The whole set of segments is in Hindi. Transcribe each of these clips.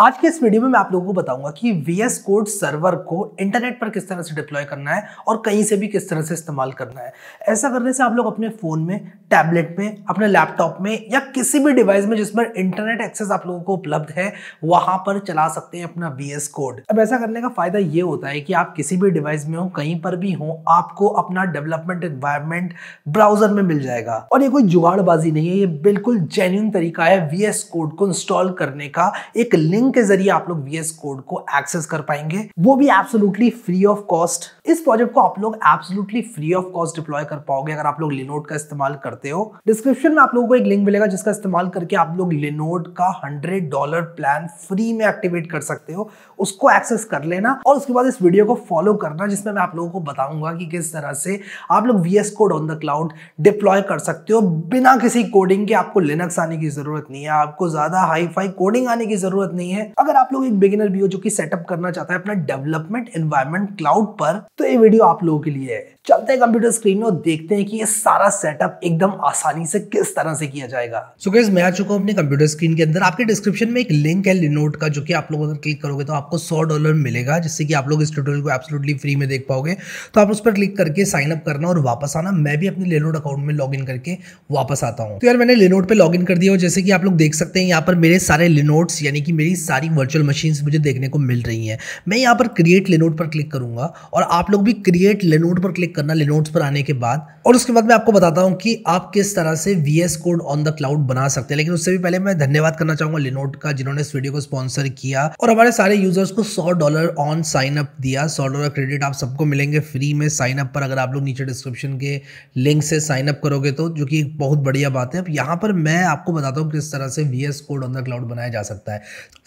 आज के इस वीडियो में मैं आप लोगों को बताऊंगा कि वीएस कोड सर्वर को इंटरनेट पर किस तरह से डिप्लॉय करना है और कहीं से भी किस तरह से इस्तेमाल करना है ऐसा करने से आप लोग अपने फ़ोन में टैबलेट में अपने लैपटॉप में या किसी भी डिवाइस में जिस पर इंटरनेट एक्सेस आप लोगों को उपलब्ध है वहां पर चला सकते हैं अपना वी कोड अब ऐसा करने का फ़ायदा ये होता है कि आप किसी भी डिवाइस में हो कहीं पर भी हो आपको अपना डेवलपमेंट इन्वायरमेंट ब्राउजर में मिल जाएगा और ये कोई जुगाड़बाजी नहीं है ये बिल्कुल जेन्यून तरीका है वी कोड को इंस्टॉल करने का एक लिंक लिंक के जरिए आप लोग वीएस कोड को एक्सेस कर पाएंगे वो भी एब्सोलूटली फ्री ऑफ कॉस्ट इस प्रोजेक्ट को आप लोग absolutely free of cost deploy कर पाओगे अगर आप लोग लिनोड का इस्तेमाल करते हो डिस्क्रिप्शन में आप लोगों को एक लिंक मिलेगा जिसका इस्तेमाल करके आप लोग लिनोड का हंड्रेड डॉलर प्लान फ्री में एक्टिवेट कर सकते हो उसको एक्सेस कर लेना और उसके बाद इस वीडियो को फॉलो करना जिसमें मैं आप लोगों को बताऊंगा कि किस तरह से आप लोग VS code on the cloud deploy कर सकते हो बिना किसी कोडिंग के आपको लिनक्स आने की जरूरत नहीं है आपको ज्यादा हाई फाई कोडिंग आने की जरूरत नहीं है नहीं है अगर आप लोग एक बिगिनर भी हो जो कि सेटअप करना चाहता है अपना डेवलपमेंट एनवायरमेंट क्लाउड पर तो ये वीडियो आप लोगों के लिए है चलते हैं कंप्यूटर स्क्रीन में और देखते हैं कि ये सारा सेटअप एकदम आसानी से किस तरह से किया जाएगा सो so मैं आ चुका हूँ अपने कंप्यूटर स्क्रीन के अंदर आपके डिस्क्रिप्शन में एक लिंक है लिनोट का जो कि आप लोग अगर क्लिक करोगे तो आपको सौ डॉलर मिलेगा जिससे कि आप लोग इस ट्यूटोरियल को एब्सोलूटली फ्री में देख पाओगे तो आप उस पर क्लिक करके साइन अप करना और वापस आना मैं भी अपने लिनोट अकाउंट में लॉग करके वापस आता हूँ तो यार मैंने लिनोट पर लॉग कर दिया और जैसे कि आप लोग देख सकते हैं यहाँ पर मेरे सारे लिनोट्स यानी कि मेरी सारी वर्चुअल मशीन मुझे देखने को मिल रही है मैं यहाँ पर क्रिएट लिनोट पर क्लिक करूंगा और आप लोग भी क्रिएट लिनोट पर क्लिक क्लिक करना लिनोट्स पर आने के बाद और उसके बाद मैं आपको बताता हूँ कि आप किस तरह से V S code on the cloud बना सकते हैं लेकिन उससे भी पहले मैं धन्यवाद करना चाहूंगा लिनोट का जिन्होंने इस वीडियो को स्पॉन्सर किया और हमारे सारे यूजर्स को सौ डॉलर ऑन साइन अप दिया सौ डॉलर क्रेडिट आप सबको मिलेंगे फ्री में साइन अप पर अगर आप लोग नीचे डिस्क्रिप्शन के लिंक से साइन अप करोगे तो जो कि बहुत बढ़िया बात है अब यहाँ पर मैं आपको बताता हूँ किस तरह से V S code on the cloud बनाया जा सकता है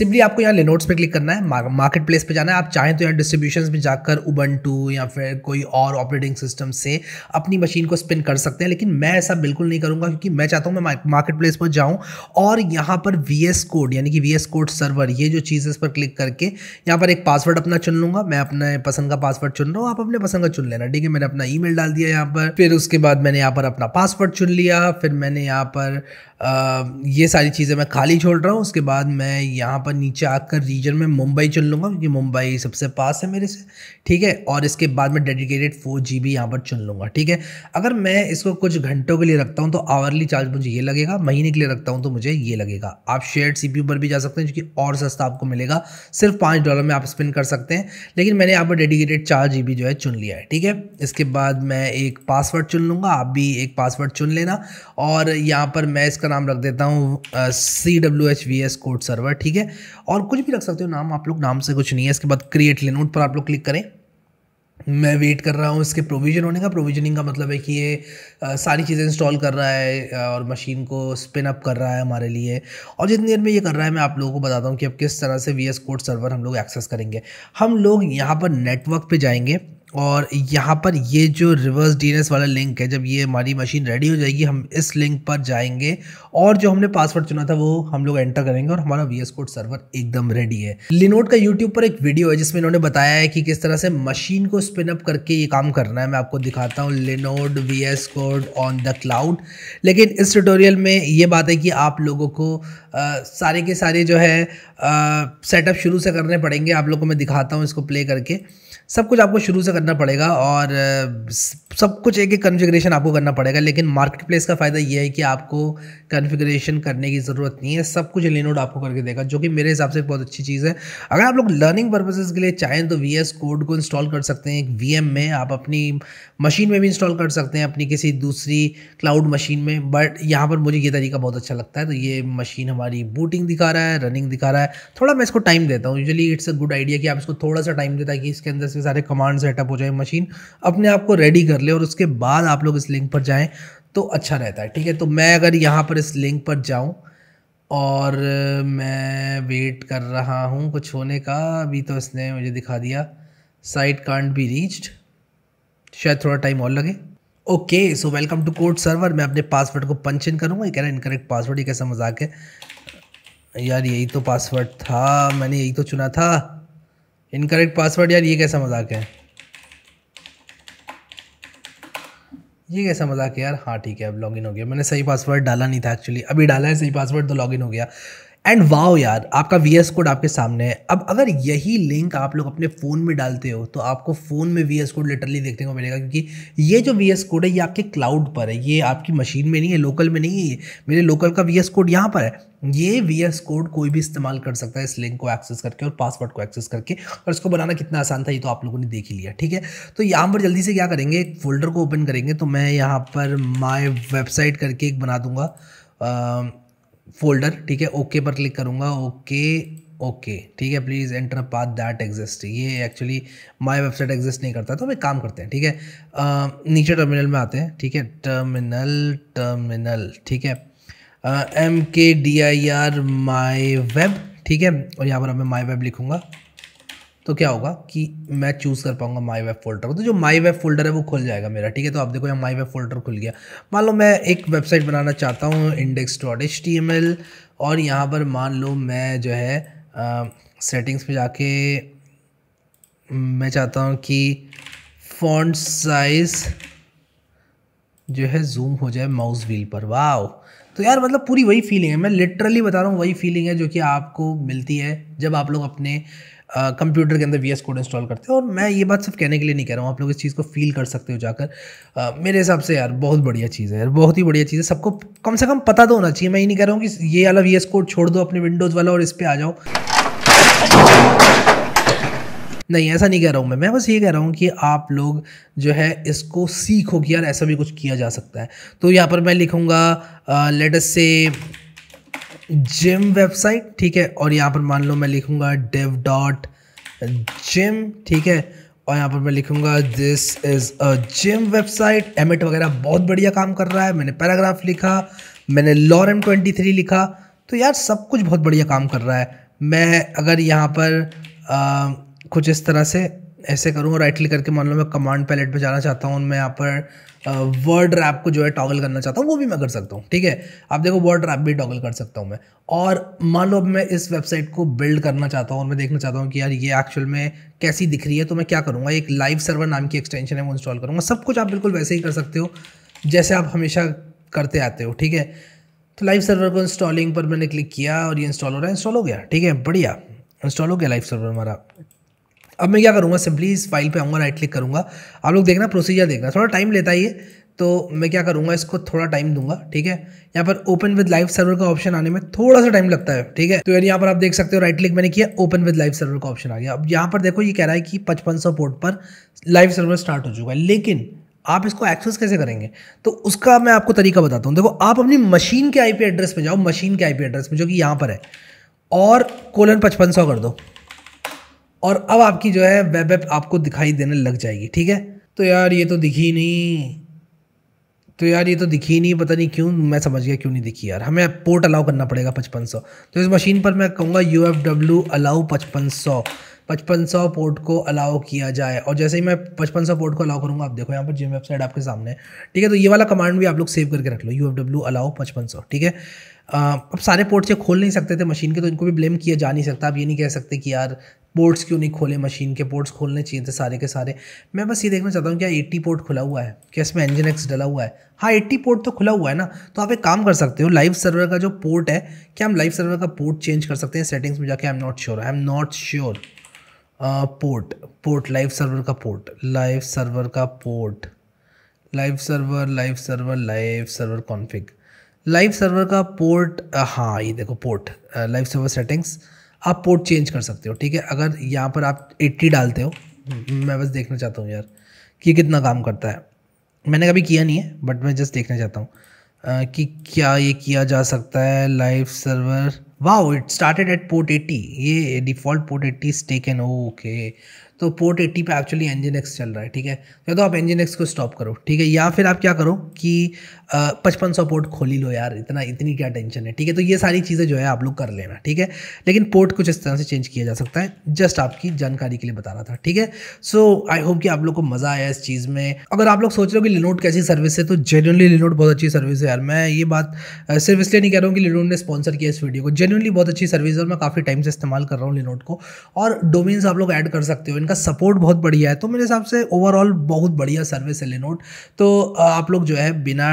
सिंपली आपको यहाँ लिनोट्स पर क्लिक करना है मार्केट प्लेस पर जाना है आप चाहें तो यहाँ डिस्ट्रीब्यूशन में जाकर उबन या फिर कोई और ऑपरेटिंग ऑपरेटिंग सिस्टम से अपनी मशीन को स्पिन कर सकते हैं लेकिन मैं ऐसा बिल्कुल नहीं करूँगा क्योंकि मैं चाहता हूँ मैं मार्केट प्लेस पर जाऊँ और यहाँ पर वी एस कोड यानी कि वी एस कोड सर्वर ये जो चीज़ है इस पर क्लिक करके यहाँ पर एक पासवर्ड अपना चुन लूँगा मैं अपने पसंद का पासवर्ड चुन रहा हूँ आप अपने पसंद का चुन लेना ठीक है मैंने अपना ई डाल दिया यहाँ पर फिर उसके बाद मैंने यहाँ पर अपना पासवर्ड चुन लिया फिर मैंने यहाँ पर आ, ये सारी चीज़ें मैं खाली छोड़ रहा हूँ उसके बाद मैं यहाँ पर नीचे आकर रीजन में मुंबई चुन लूँगा क्योंकि मुंबई सबसे पास है मेरे से ठीक है और इसके बाद मैं डेडिकेटेड फोर जी बी यहाँ पर चुन लूँगा ठीक है अगर मैं इसको कुछ घंटों के लिए रखता हूँ तो आवरली चार्ज मुझे ये लगेगा महीने के लिए रखता हूँ तो मुझे ये लगेगा आप शेयर सी पर भी जा सकते हैं जो कि और सस्ता आपको मिलेगा सिर्फ पाँच डॉलर में आप स्पिन कर सकते हैं लेकिन मैंने यहाँ पर डेडिकेटेड चार जी जो है चुन लिया है ठीक है इसके बाद मैं एक पासवर्ड चुन लूँगा आप भी एक पासवर्ड चुन लेना और यहाँ पर मैं इसका नाम रख देता हूँ C W H V S code server ठीक है और कुछ भी रख सकते हो नाम आप लोग नाम से कुछ नहीं है इसके बाद क्रिएट लेनोट पर आप लोग क्लिक करें मैं वेट कर रहा हूँ इसके प्रोविज़न होने का प्रोविजनिंग का मतलब है कि ये आ, सारी चीज़ें इंस्टॉल कर रहा है और मशीन को स्पिन अप कर रहा है हमारे लिए और जितनी देर में ये कर रहा है मैं आप लोगों को बताता हूँ कि अब किस तरह से वी एस कोड सर्वर हम लोग एक्सेस करेंगे हम लोग यहाँ पर नेटवर्क पे जाएंगे और यहाँ पर ये जो रिवर्स डी वाला लिंक है जब ये हमारी मशीन रेडी हो जाएगी हम इस लिंक पर जाएंगे और जो हमने पासवर्ड चुना था वो हम लोग एंटर करेंगे और हमारा वी कोड सर्वर एकदम रेडी है लिनोट का यूट्यूब पर एक वीडियो है जिसमें इन्होंने बताया है कि किस तरह से मशीन को स्पिन अप करके ये काम करना है मैं आपको दिखाता हूँ Linode V code on the cloud लेकिन इस ट्यूटोरियल में ये बात है कि आप लोगों को आ, सारे के सारे जो है सेटअप शुरू से करने पड़ेंगे आप लोगों को मैं दिखाता हूँ इसको प्ले करके सब कुछ आपको शुरू से करना पड़ेगा और सब कुछ एक एक कन्फिग्रेशन आपको करना पड़ेगा लेकिन मार्केट प्लेस का फ़ायदा यह है कि आपको कन्फिग्रेशन करने की ज़रूरत नहीं है सब कुछ लिनोड आपको करके देगा जो कि मेरे हिसाब से बहुत अच्छी चीज़ है अगर आप लोग लर्निंग पर्पजेज़ के लिए चाहें तो वी कोड को इंस्टॉल कर सकते हैं एक वी में आप अपनी मशीन में भी इंस्टॉल कर सकते हैं अपनी किसी दूसरी क्लाउड मशीन में बट यहाँ पर मुझे ये तरीका बहुत अच्छा लगता है तो ये मशीन हमारी बूटिंग दिखा रहा है रनिंग दिखा रहा है थोड़ा मैं इसको टाइम देता हूँ usually it's a good idea कि आप इसको थोड़ा सा टाइम देता है कि इसके अंदर से सारे कमांड सेटअप सेटअप हो जाए मशीन अपने आप को रेडी कर ले और उसके बाद आप लोग इस लिंक पर जाएँ तो अच्छा रहता है ठीक है तो मैं अगर यहाँ पर इस लिंक पर जाऊँ और मैं वेट कर रहा हूँ कुछ होने का अभी तो इसने मुझे दिखा दिया साइट कांट बी रीच्ड शायद थोड़ा टाइम और लगे okay so welcome to code server मैं अपने पासवर्ड को पंच इन करूँगा ये कह रहा है इनकरेक्ट पासवर्ड ये कैसा मजाक है यार यही तो पासवर्ड था मैंने यही तो चुना था इनकरेक्ट पासवर्ड यार ये कैसा मजाक है ये कैसा मजाक है यार हाँ ठीक है अब लॉगिन हो गया मैंने सही पासवर्ड डाला नहीं था एक्चुअली अभी डाला है सही पासवर्ड तो लॉगिन हो गया एंड वाओ यार आपका वी एस कोड आपके सामने है अब अगर यही लिंक आप लोग अपने फ़ोन में डालते हो तो आपको फ़ोन में वी एस कोड लिटरली देखने को मिलेगा क्योंकि ये जो वी एस कोड है ये आपके क्लाउड पर है ये आपकी मशीन में नहीं है लोकल में नहीं है ये मेरे लोकल का वी एस कोड यहाँ पर है ये वी एस कोड कोई भी इस्तेमाल कर सकता है इस लिंक को एक्सेस करके और पासवर्ड को एक्सेस करके और इसको बनाना कितना आसान था ये तो आप लोगों ने देख ही लिया ठीक है तो यहाँ पर जल्दी से क्या करेंगे एक फोल्डर को ओपन करेंगे तो मैं यहाँ पर माई वेबसाइट करके एक बना दूँगा फोल्डर ठीक है ओके पर क्लिक करूँगा ओके ओके ठीक है please enter path that exist ये एक्चुअली माय वेबसाइट एग्जिस्ट नहीं करता तो हम एक काम करते हैं ठीक है नीचे टर्मिनल में आते हैं ठीक है टर्मिनल टर्मिनल ठीक है M K D I R my web ठीक है और यहाँ पर मैं माई वेब लिखूँगा तो क्या होगा कि मैं चूज़ कर पाऊंगा माई वेब फोल्डर तो जो माई वेब फोल्डर है वो खुल जाएगा मेरा ठीक है तो आप देखो यहाँ माई वेब फोल्डर खुल गया मान लो मैं एक वेबसाइट बनाना चाहता हूँ index dot H T M L और यहाँ पर मान लो मैं जो है आ, सेटिंग्स पे जाके मैं चाहता हूँ कि फॉन्ट साइज़ जो है जूम हो जाए माउस व्हील पर वाह तो यार मतलब पूरी वही फीलिंग है मैं लिटरली बता रहा हूँ वही फीलिंग है जो कि आपको मिलती है जब आप लोग अपने कंप्यूटर के अंदर वी कोड इंस्टॉल करते हो और मैं ये बात सिर्फ कहने के लिए नहीं कह रहा हूँ आप लोग इस चीज़ को फील कर सकते हो जाकर आ, मेरे हिसाब से यार बहुत बढ़िया चीज़ है यार बहुत ही बढ़िया चीज़ है सबको कम से कम पता तो होना चाहिए मैं ये नहीं कह रहा हूँ कि ये वाला वी कोड छोड़ दो अपने विंडोज़ वाला और इस पर आ जाओ नहीं ऐसा नहीं कह रहा हूँ मैं मैं बस ये कह रहा हूँ कि आप लोग जो है इसको सीखो कि यार ऐसा भी कुछ किया जा सकता है तो यहाँ पर मैं लिखूँगा लेटस से जिम वेबसाइट ठीक है और यहाँ पर मान लो मैं लिखूँगा डेव डॉट जिम ठीक है और यहाँ पर मैं लिखूँगा this is a gym website Emmet वगैरह बहुत बढ़िया काम कर रहा है मैंने पैराग्राफ लिखा मैंने लॉर एम ट्वेंटी थ्री लिखा तो यार सब कुछ बहुत बढ़िया काम कर रहा है मैं अगर यहाँ पर आ, कुछ इस तरह से ऐसे करूँगा राइट क्लिक करके मान लो मैं कमांड पैलेट पे जाना चाहता हूँ मैं यहाँ पर वर्ड रैप को जो है टॉगल करना चाहता हूँ वो भी मैं कर सकता हूँ ठीक है आप देखो वर्ड रैप भी टॉगल कर सकता हूँ मैं और मान लो अब मैं इस वेबसाइट को बिल्ड करना चाहता हूँ और मैं देखना चाहता हूँ कि यार ये एक्चुअल में कैसी दिख रही है तो मैं क्या करूँगा एक लाइव सर्वर नाम की एक्सटेंशन है वो इंस्टॉल करूँगा सब कुछ आप बिल्कुल वैसे ही कर सकते हो जैसे आप हमेशा करते आते हो ठीक है तो लाइव सर्वर को इंस्टॉलिंग पर मैंने क्लिक किया और ये इंस्टॉल हो रहा है इंस्टॉल हो गया ठीक है बढ़िया इंस्टॉल हो गया लाइव सर्वर हमारा अब मैं क्या करूँगा सिंपली इस फाइल पे आऊँगा राइट क्लिक करूँगा आप लोग देखना प्रोसीजर देखना थोड़ा टाइम लेता है ये तो मैं क्या करूँगा इसको थोड़ा टाइम दूंगा ठीक है यहाँ पर ओपन विद लाइव सर्वर का ऑप्शन आने में थोड़ा सा टाइम लगता है ठीक है तो यानी यहाँ पर आप देख सकते हो राइट क्लिक मैंने किया ओपन विद लाइव सर्वर का ऑप्शन आ गया अब यहाँ पर देखो ये कह रहा है कि पचपन सौ पोर्ट पर लाइव सर्वर स्टार्ट हो चुका है लेकिन आप इसको एक्सेस कैसे करेंगे तो उसका मैं आपको तरीका बताता हूँ देखो आप अपनी मशीन के आई एड्रेस पर जाओ मशीन के आई एड्रेस में जो कि यहाँ पर है और कोलन पचपन सौ कर दो और अब आपकी जो है वेब ऐप आपको दिखाई देने लग जाएगी ठीक है तो यार ये तो दिखी नहीं तो यार ये तो दिखी नहीं पता नहीं क्यों मैं समझ गया क्यों नहीं दिखी यार हमें पोर्ट अलाउ करना पड़ेगा पचपन सौ तो इस मशीन पर मैं कहूँगा यू एफ डब्ल्यू अलाउ पचपन सौ पचपन सौ पोर्ट को अलाउ किया जाए और जैसे ही मैं पचपन सौ पोर्ट को अलाउ करूँगा आप देखो यहाँ पर जिम वेबसाइट आपके सामने ठीक है तो ये वाला कमांड भी आप लोग सेव करके रख लो यू एफ डब्ल्यू अलाउ पचपन सौ ठीक है अब सारे पोर्ट से खोल नहीं सकते थे मशीन के तो इनको भी ब्लेम किया जा नहीं सकता आप ये नहीं कह सकते कि यार पोर्ट्स क्यों नहीं खोले मशीन के पोर्ट्स खोलने चाहिए थे सारे के सारे मैं बस ये देखना चाहता हूँ क्या एट्टी पोर्ट खुला हुआ है क्या इसमें इंजन एक्स डला हुआ है हाँ एट्टी पोर्ट तो खुला हुआ है ना तो आप एक काम कर सकते हो लाइव सर्वर का जो पोर्ट है क्या हम लाइव सर्वर का पोर्ट चेंज कर सकते हैं सेटिंग्स में जाके I am not sure I am not sure port port live server का पोर्ट लाइव सर्वर का port live server live server live server config live server का पोर्ट uh, हाँ ये देखो पोर्ट लाइव सर्वर सेटिंग्स आप पोर्ट चेंज कर सकते हो ठीक है अगर यहाँ पर आप एट्टी डालते हो मैं बस देखना चाहता हूँ यार कि कितना काम करता है मैंने कभी किया नहीं है बट मैं जस्ट देखना चाहता हूँ कि क्या ये किया जा सकता है लाइव सर्वर वाह it started at port eighty ये default port eighty and okay तो पोर्ट एट्टी पे एक्चुअली एंजिन एक्स चल रहा है ठीक है या तो आप एंजिन एक्स को स्टॉप करो ठीक है या फिर आप क्या करो कि पचपन सौ पोर्ट खोली लो यार इतना इतनी क्या टेंशन है ठीक है तो ये सारी चीज़ें जो है आप लोग कर लेना ठीक है लेकिन पोर्ट कुछ इस तरह से चेंज किया जा सकता है जस्ट आपकी जानकारी के लिए बता रहा था ठीक है सो आई होप कि आप लोग को मज़ा आया इस चीज़ में अगर आप लोग सोच रहे हो कि लिनोट कैसी सर्विस है तो जेनुअनली लिनोट बहुत अच्छी सर्विस है यार मैं ये बात सिर्फ इसलिए नहीं कह रहा हूँ कि लिनोट ने स्पॉन्सर किया इस वीडियो को जेनुअनली बहुत अच्छी सर्विस है और मैं काफ़ी टाइम से इस्तेमाल कर रहा हूँ लिनोट को और डोमेन्स आप लोग ऐड कर सकते हो इनका सपोर्ट बहुत बढ़िया है तो मेरे हिसाब से ओवरऑल बहुत बढ़िया सर्विस है लिनोट तो आप लोग जो है बिना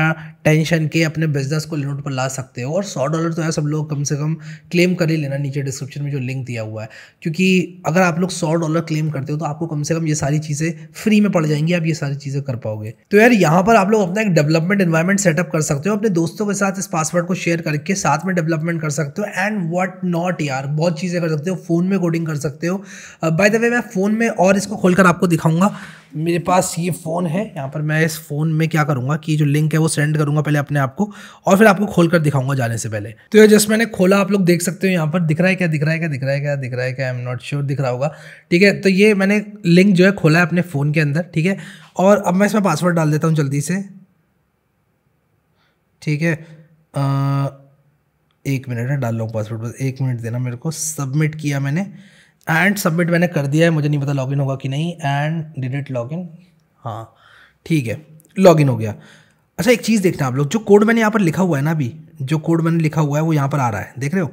टेंशन के अपने बिजनेस को लिनोट पर ला सकते हो और सौ डॉलर तो है सब लोग कम से कम क्लेम कर ही लेना नीचे डिस्क्रिप्शन में जो लिंक दिया हुआ है क्योंकि अगर आप लोग सौ डॉलर क्लेम करते हो तो आपको कम से कम ये सारी चीज़ें फ्री में पड़ जाएंगी आप ये सारी चीज़ें कर पाओगे तो यार यहाँ पर आप लोग अपना एक डेवलपमेंट इन्वायरमेंट सेटअप कर सकते हो अपने दोस्तों के साथ इस पासवर्ड को शेयर करके साथ में डेवलपमेंट कर सकते हो एंड वट नॉट यार बहुत चीज़ें कर सकते हो फ़ोन में कोडिंग कर सकते हो बाय द वे मैं फ़ोन में मैं और इसको खोलकर आपको दिखाऊंगा मेरे पास ये फ़ोन है यहाँ पर मैं इस फ़ोन में क्या करूँगा कि जो लिंक है वो सेंड करूँगा पहले अपने आप को और फिर आपको खोल कर दिखाऊंगा जाने से पहले तो ये जस्ट मैंने खोला आप लोग देख सकते हो यहाँ पर दिख रहा है क्या दिख रहा है क्या दिख रहा है क्या दिख रहा है क्या आई एम नॉट श्योर दिख रहा होगा ठीक है तो ये मैंने लिंक जो है खोला है अपने फ़ोन के अंदर ठीक है और अब मैं इसमें पासवर्ड डाल देता हूँ जल्दी से ठीक है एक मिनट है डाल रहा हूँ पासवर्ड बस एक मिनट देना मेरे को सबमिट किया मैंने एंड सबमिट मैंने कर दिया है मुझे नहीं पता लॉगिन होगा कि नहीं एंड डिड इट लॉगिन हाँ ठीक है लॉगिन हो गया अच्छा एक चीज़ देखते हैं आप लोग जो कोड मैंने यहाँ पर लिखा हुआ है ना अभी जो कोड मैंने लिखा हुआ है वो यहाँ पर आ रहा है देख रहे हो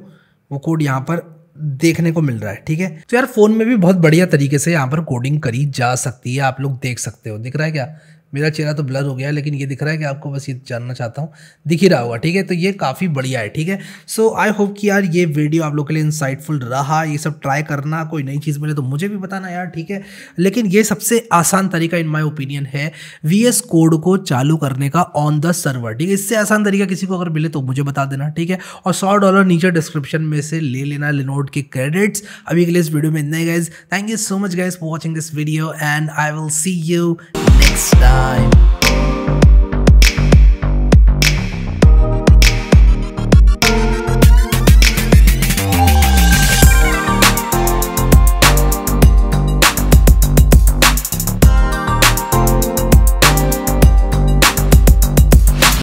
वो कोड यहाँ पर देखने को मिल रहा है ठीक है तो यार फ़ोन में भी बहुत बढ़िया तरीके से यहाँ पर कोडिंग करी जा सकती है आप लोग देख सकते हो दिख रहा है क्या मेरा चेहरा तो ब्लर हो गया लेकिन ये दिख रहा है कि आपको बस ये जानना चाहता हूँ दिख ही रहा होगा ठीक है तो ये काफ़ी बढ़िया है ठीक है सो आई होप कि यार ये वीडियो आप लोग के लिए इंसाइटफुल रहा ये सब ट्राई करना कोई नई चीज़ मिले तो मुझे भी बताना यार ठीक है लेकिन ये सबसे आसान तरीका इन माई ओपिनियन है वी कोड को चालू करने का ऑन द सर्वर ठीक है इससे आसान तरीका किसी को अगर मिले तो मुझे बता देना ठीक है और सौ डॉलर नीचे डिस्क्रिप्शन में से ले लेना लिनोड के क्रेडिट्स अभी के लिए इस वीडियो में इतना ही guys thank you so much guys for watching this video and I will see you next time